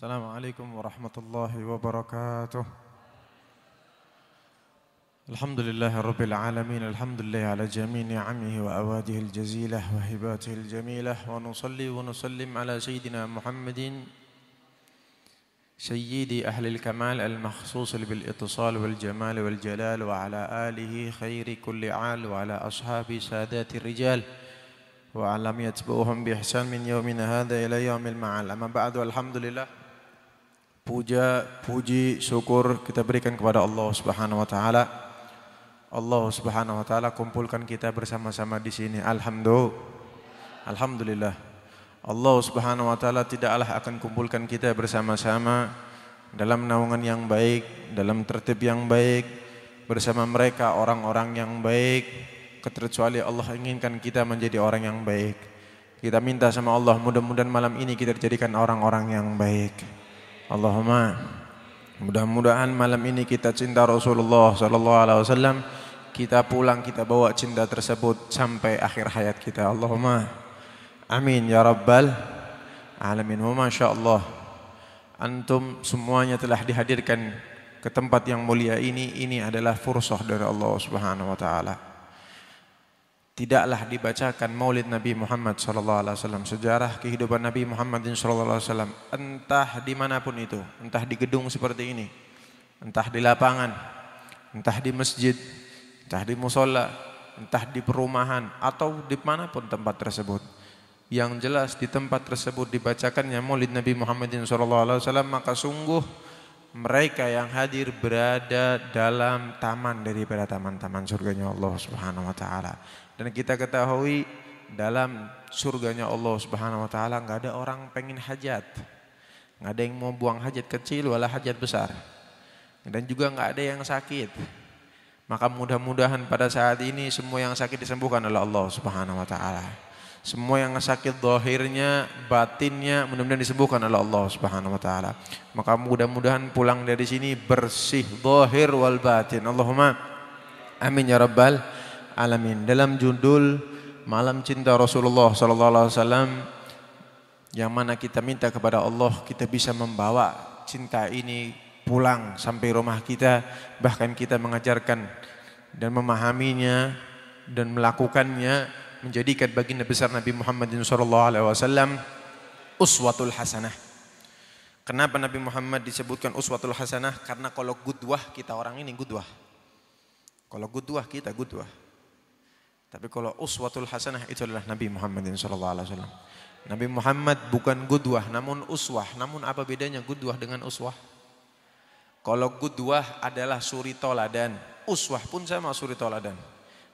السلام عليكم ورحمة الله وبركاته الحمد لله رب العالمين الحمد لله على جميع نعمه وأواده الجزيلة وهباته الجميلة ونصلي ونسلم على سيدنا محمد سيدي أهل الكمال المخصوص بالاتصال والجمال والجلال وعلى آله خير كل عال وعلى أصحاب سادات الرجال وعلى من يتبعهم بإحسان من يومنا هذا إلى يوم المعال أما بعد والحمد لله Puja, puji, syukur kita berikan kepada Allah Subhanahu wa taala. Allah Subhanahu wa taala kumpulkan kita bersama-sama di sini. Alhamdulillah. Alhamdulillah. Allah Subhanahu wa taala tidaklah akan kumpulkan kita bersama-sama dalam naungan yang baik, dalam tertib yang baik, bersama mereka orang-orang yang baik, kecuali Allah inginkan kita menjadi orang yang baik. Kita minta sama Allah mudah-mudahan malam ini kita dijadikan orang-orang yang baik. Allahumma mudah-mudahan malam ini kita cinta Rasulullah sallallahu alaihi wasallam kita pulang kita bawa cinta tersebut sampai akhir hayat kita Allahumma amin ya rabbal alamin wa masyaallah antum semuanya telah dihadirkan ke tempat yang mulia ini ini adalah fursah dari Allah Subhanahu wa taala tidaklah dibacakan Maulid Nabi Muhammad SAW sejarah kehidupan Nabi Muhammad SAW entah dimanapun itu entah di gedung seperti ini entah di lapangan entah di masjid entah di musola entah di perumahan atau di manapun tempat tersebut yang jelas di tempat tersebut dibacakannya Maulid Nabi Muhammad SAW maka sungguh mereka yang hadir berada dalam taman daripada taman-taman surganya Allah Subhanahu wa taala dan kita ketahui dalam surganya Allah Subhanahu wa taala nggak ada orang pengen hajat. nggak ada yang mau buang hajat kecil wala hajat besar. Dan juga nggak ada yang sakit. Maka mudah-mudahan pada saat ini semua yang sakit disembuhkan oleh Allah Subhanahu wa taala. Semua yang sakit dohirnya, batinnya mudah-mudahan disembuhkan oleh Allah Subhanahu wa taala. Maka mudah-mudahan pulang dari sini bersih dohir wal batin. Allahumma amin ya rabbal alamin. Dalam judul Malam Cinta Rasulullah sallallahu alaihi wasallam yang mana kita minta kepada Allah kita bisa membawa cinta ini pulang sampai rumah kita bahkan kita mengajarkan dan memahaminya dan melakukannya menjadikan baginda besar Nabi Muhammad sallallahu alaihi wasallam uswatul hasanah. Kenapa Nabi Muhammad disebutkan uswatul hasanah? Karena kalau gudwah kita orang ini gudwah. Kalau gudwah kita gudwah. Tapi kalau uswatul hasanah itu adalah Nabi Muhammad SAW. Nabi Muhammad bukan gudwah namun uswah. Namun apa bedanya gudwah dengan uswah? Kalau gudwah adalah suri toladan. Uswah pun sama suri toladan.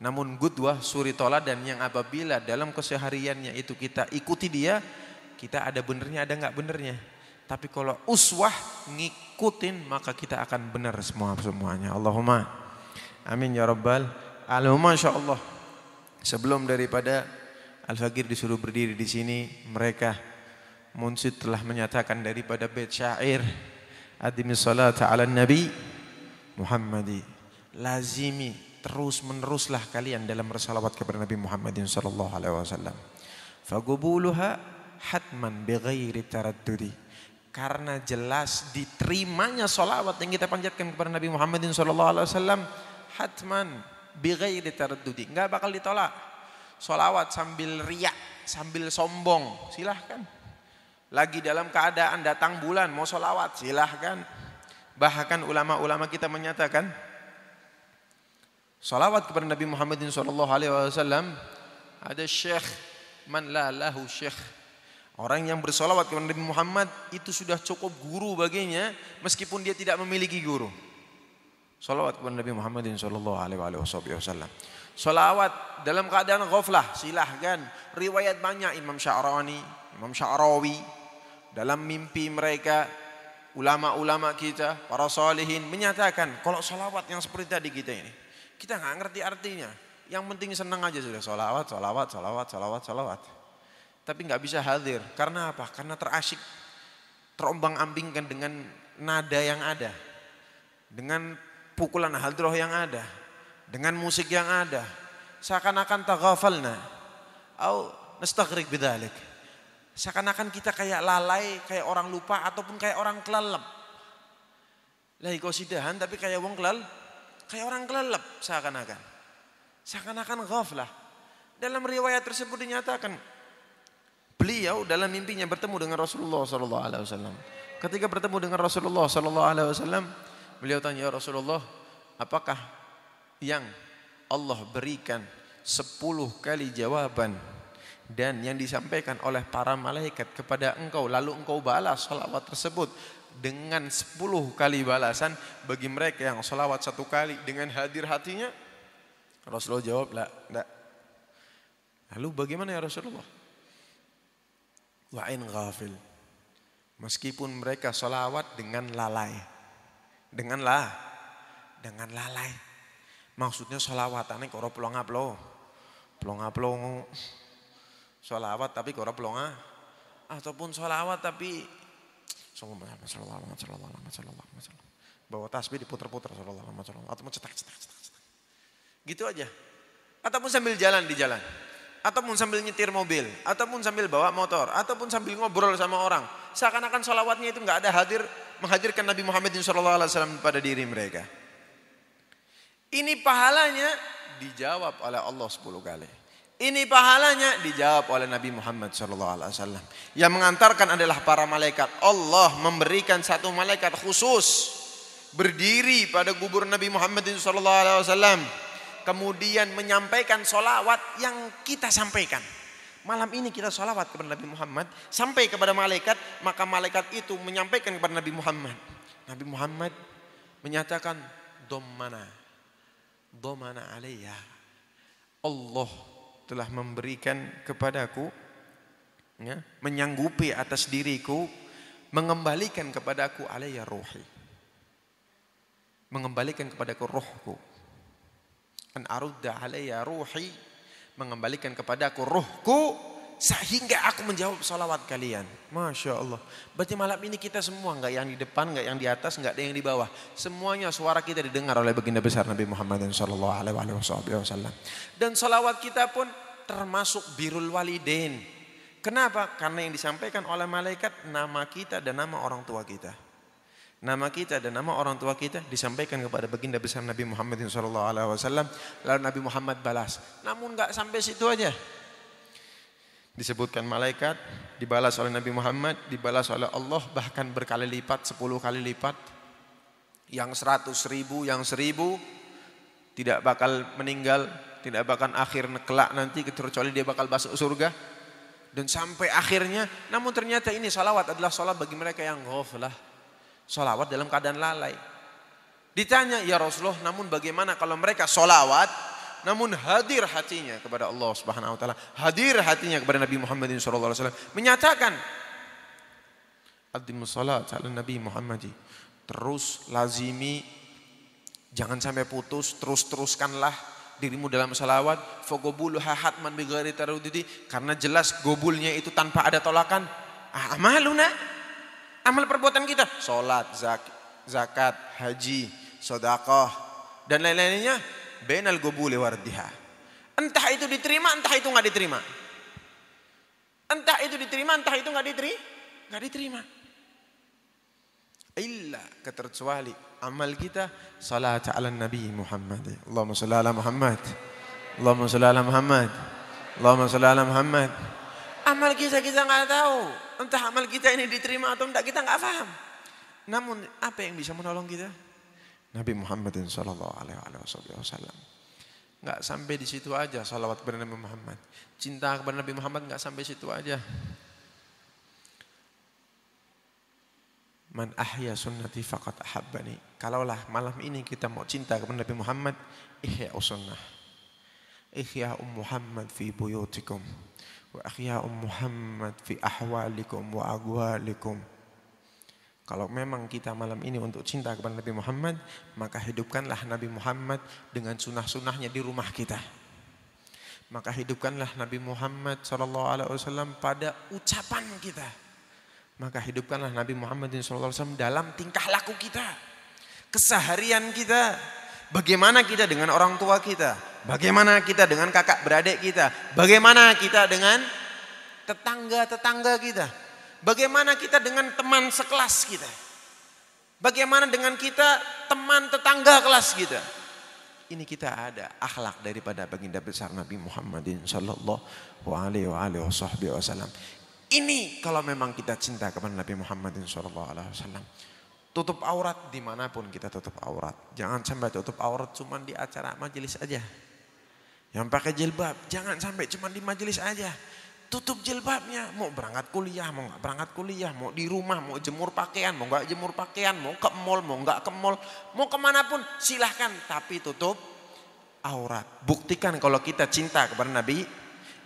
Namun gudwah suri toladan yang apabila dalam kesehariannya itu kita ikuti dia, kita ada benernya ada nggak benernya. Tapi kalau uswah ngikutin maka kita akan benar semua semuanya. Allahumma amin ya rabbal Alhamdulillah. Masya Allah. Sebelum daripada Al-Fakir disuruh berdiri di sini, mereka Munsyid telah menyatakan daripada bait syair Adimis salat ala nabi Muhammadi Lazimi terus meneruslah kalian dalam bersalawat kepada Nabi Muhammadin sallallahu alaihi wasallam. Fagubuluha hatman bighairi taraddudi. Karena jelas diterimanya salawat yang kita panjatkan kepada Nabi Muhammadin sallallahu alaihi wasallam hatman bighairi taraddudi. Enggak bakal ditolak. Solawat sambil riak, sambil sombong, silahkan. Lagi dalam keadaan datang bulan mau solawat, silahkan. Bahkan ulama-ulama kita menyatakan solawat kepada Nabi Muhammad SAW ada syekh man la lahu syekh Orang yang bersolawat kepada Nabi Muhammad itu sudah cukup guru baginya meskipun dia tidak memiliki guru. Salawat kepada Nabi Muhammadin sallallahu alaihi wasallam. Salawat dalam keadaan ghaflah silahkan. Riwayat banyak Imam Sya'rawani, Imam Sya'rawi. Dalam mimpi mereka ulama-ulama kita, para salihin menyatakan kalau salawat yang seperti tadi kita ini. Kita nggak ngerti artinya. Yang penting senang aja sudah salawat, salawat, salawat, salawat, salawat. Tapi nggak bisa hadir. Karena apa? Karena terasik terombang ambingkan dengan nada yang ada. Dengan pukulan hadroh yang ada, dengan musik yang ada, seakan-akan tak taghafalna au nastaghrik bidzalik. Seakan-akan kita kayak lalai, kayak orang lupa ataupun kayak orang kelalap kelelep. kau sidahan tapi kayak wong kelal, kayak orang kelalap seakan-akan. Seakan-akan ghaflah. Dalam riwayat tersebut dinyatakan beliau dalam mimpinya bertemu dengan Rasulullah saw Ketika bertemu dengan Rasulullah saw Beliau tanya, ya Rasulullah, apakah yang Allah berikan sepuluh kali jawaban dan yang disampaikan oleh para malaikat kepada engkau lalu engkau balas salawat tersebut dengan sepuluh kali balasan bagi mereka yang salawat satu kali dengan hadir hatinya Rasulullah jawab tidak, lalu bagaimana ya Rasulullah wa'in ghafil meskipun mereka salawat dengan lalai Denganlah, dengan lalai. Maksudnya sholawatane koro pelonga aplo Pelonga pelongo. Sholawat tapi koro pelonga. Ataupun sholawat tapi. Bawa tasbih diputer-puter. Atau cetak-cetak. cetak Gitu aja. Ataupun sambil jalan di jalan ataupun sambil nyetir mobil, ataupun sambil bawa motor, ataupun sambil ngobrol sama orang. Seakan-akan sholawatnya itu nggak ada hadir menghadirkan Nabi Muhammad SAW pada diri mereka. Ini pahalanya dijawab oleh Allah 10 kali. Ini pahalanya dijawab oleh Nabi Muhammad SAW. Yang mengantarkan adalah para malaikat. Allah memberikan satu malaikat khusus berdiri pada gubur Nabi Muhammad SAW. Kemudian menyampaikan solawat yang kita sampaikan. Malam ini kita sholawat kepada Nabi Muhammad sampai kepada malaikat, maka malaikat itu menyampaikan kepada Nabi Muhammad. Nabi Muhammad menyatakan domana domana alaiya. Allah telah memberikan kepadaku, ya, menyanggupi atas diriku, mengembalikan kepadaku alaiya rohi. Mengembalikan kepadaku rohku. An arudda alaiya rohi mengembalikan kepada aku ruhku sehingga aku menjawab sholawat kalian. Masya Allah. Berarti malam ini kita semua nggak yang di depan, nggak yang di atas, nggak ada yang di bawah. Semuanya suara kita didengar oleh baginda besar Nabi Muhammad Shallallahu Alaihi Wasallam. Dan sholawat kita pun termasuk birul walidin. Kenapa? Karena yang disampaikan oleh malaikat nama kita dan nama orang tua kita nama kita dan nama orang tua kita disampaikan kepada baginda besar Nabi Muhammad SAW. Lalu Nabi Muhammad balas. Namun nggak sampai situ aja. Disebutkan malaikat, dibalas oleh Nabi Muhammad, dibalas oleh Allah bahkan berkali lipat, sepuluh kali lipat. Yang seratus ribu, yang seribu tidak bakal meninggal, tidak bakal akhir kelak nanti kecuali dia bakal masuk surga. Dan sampai akhirnya, namun ternyata ini salawat adalah salat bagi mereka yang ghaflah Solawat dalam keadaan lalai. Ditanya, ya Rasulullah, namun bagaimana kalau mereka solawat, namun hadir hatinya kepada Allah Subhanahu Wa Taala, hadir hatinya kepada Nabi Muhammad SAW, menyatakan, Adimus salat ala Nabi Muhammad terus lazimi jangan sampai putus terus teruskanlah dirimu dalam salawat fogobulu hahatman bigari tarudidi karena jelas gobulnya itu tanpa ada tolakan Ah, amaluna amal perbuatan kita. Sholat, zakat, haji, sodakoh, dan lain-lainnya. Benal gobule wardiha. Entah itu diterima, entah itu nggak diterima. Entah itu diterima, entah itu nggak diterima. Nggak diterima. Illa ketercuali amal kita salat ala Nabi Muhammad. Allahumma salli ala Muhammad. Allahumma salli ala Muhammad. Allahumma salli ala Muhammad amal kita kita nggak tahu. Entah amal kita ini diterima atau tidak kita nggak paham. Namun apa yang bisa menolong kita? Nabi Muhammad Shallallahu Alaihi Wasallam. Nggak sampai di situ aja salawat kepada Nabi Muhammad. Cinta kepada Nabi Muhammad nggak sampai situ aja. Man ahya sunnati faqad ahabbani. Kalaulah malam ini kita mau cinta kepada Nabi Muhammad, ihya sunnah. Ihya um Muhammad fi buyutikum. Wa ya Muhammad fi ahwalikum wa agwalikum. Kalau memang kita malam ini untuk cinta kepada Nabi Muhammad, maka hidupkanlah Nabi Muhammad dengan sunnah-sunnahnya di rumah kita. Maka hidupkanlah Nabi Muhammad Shallallahu Alaihi Wasallam pada ucapan kita. Maka hidupkanlah Nabi Muhammad Shallallahu Alaihi Wasallam dalam tingkah laku kita, keseharian kita, bagaimana kita dengan orang tua kita, Bagaimana kita dengan kakak beradik kita? Bagaimana kita dengan tetangga-tetangga kita? Bagaimana kita dengan teman sekelas kita? Bagaimana dengan kita teman tetangga kelas kita? Ini kita ada akhlak daripada baginda besar Nabi Muhammadin sallallahu alaihi wasallam. Ini kalau memang kita cinta kepada Nabi Muhammadin sallallahu alaihi wasallam. Tutup aurat dimanapun kita tutup aurat. Jangan sampai tutup aurat cuma di acara majelis aja. Yang pakai jilbab, jangan sampai cuma di majelis aja. Tutup jilbabnya, mau berangkat kuliah, mau nggak berangkat kuliah, mau di rumah, mau jemur pakaian, mau nggak jemur pakaian, mau ke mall, mau nggak ke mall, mau kemana pun silahkan, tapi tutup aurat. Buktikan kalau kita cinta kepada Nabi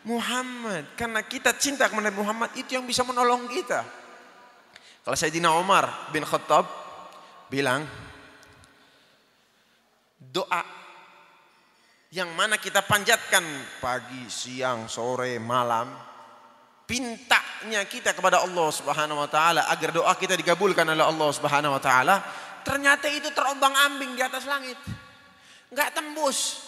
Muhammad, karena kita cinta kepada Nabi Muhammad itu yang bisa menolong kita. Kalau saya Sayyidina Umar bin Khattab bilang, doa yang mana kita panjatkan pagi, siang, sore, malam. Pintanya kita kepada Allah Subhanahu wa taala agar doa kita dikabulkan oleh Allah Subhanahu wa taala, ternyata itu terombang-ambing di atas langit. Enggak tembus.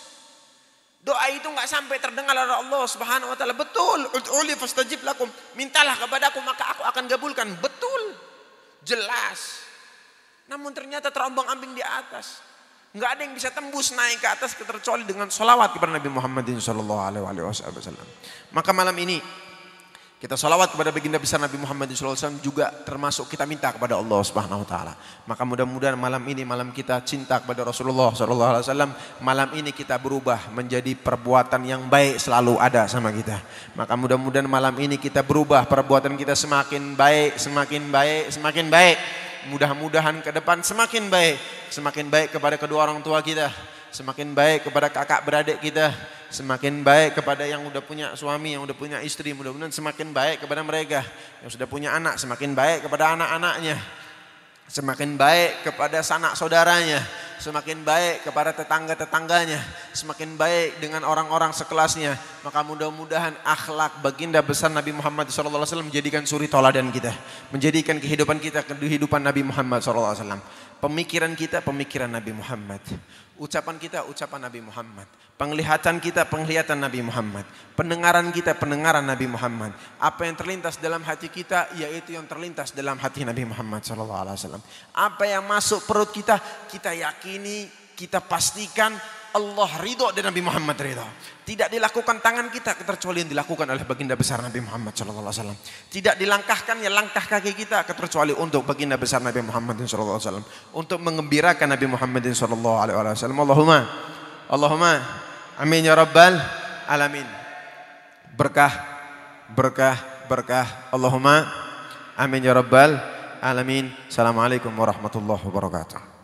Doa itu enggak sampai terdengar oleh Allah Subhanahu wa taala. Betul, ud'uli fastajib lakum. Mintalah kepadaku maka aku akan gabulkan. Betul. Jelas. Namun ternyata terombang-ambing di atas. Nggak ada yang bisa tembus naik ke atas kecuali dengan sholawat kepada Nabi Muhammad Sallallahu Alaihi Wasallam. Maka malam ini kita sholawat kepada baginda besar Nabi Muhammad SAW juga termasuk kita minta kepada Allah Subhanahu Wa Taala. Maka mudah-mudahan malam ini malam kita cinta kepada Rasulullah Alaihi Wasallam Malam ini kita berubah menjadi perbuatan yang baik selalu ada sama kita. Maka mudah-mudahan malam ini kita berubah perbuatan kita semakin baik, semakin baik, semakin baik. Mudah-mudahan ke depan semakin baik. Semakin baik kepada kedua orang tua kita. Semakin baik kepada kakak beradik kita. Semakin baik kepada yang sudah punya suami, yang sudah punya istri. Mudah-mudahan semakin baik kepada mereka. Yang sudah punya anak, semakin baik kepada anak-anaknya. Semakin baik kepada sanak saudaranya semakin baik kepada tetangga-tetangganya, semakin baik dengan orang-orang sekelasnya. Maka mudah-mudahan akhlak baginda besar Nabi Muhammad SAW menjadikan suri toladan kita. Menjadikan kehidupan kita kehidupan Nabi Muhammad SAW. Pemikiran kita pemikiran Nabi Muhammad. Ucapan kita ucapan Nabi Muhammad. Penglihatan kita penglihatan Nabi Muhammad. Pendengaran kita pendengaran Nabi Muhammad. Apa yang terlintas dalam hati kita yaitu yang terlintas dalam hati Nabi Muhammad SAW. Apa yang masuk perut kita kita yakini, kita pastikan Allah ridho dan Nabi Muhammad ridho. Tidak dilakukan tangan kita kecuali yang dilakukan oleh baginda besar Nabi Muhammad sallallahu Alaihi Wasallam. Tidak ya langkah kaki kita kecuali untuk baginda besar Nabi Muhammad sallallahu Alaihi Wasallam. Untuk mengembirakan Nabi Muhammad sallallahu Alaihi Wasallam. Allahumma, Allahumma, amin ya rabbal alamin. Berkah, berkah, berkah. Allahumma, amin ya rabbal alamin. Assalamualaikum warahmatullahi wabarakatuh.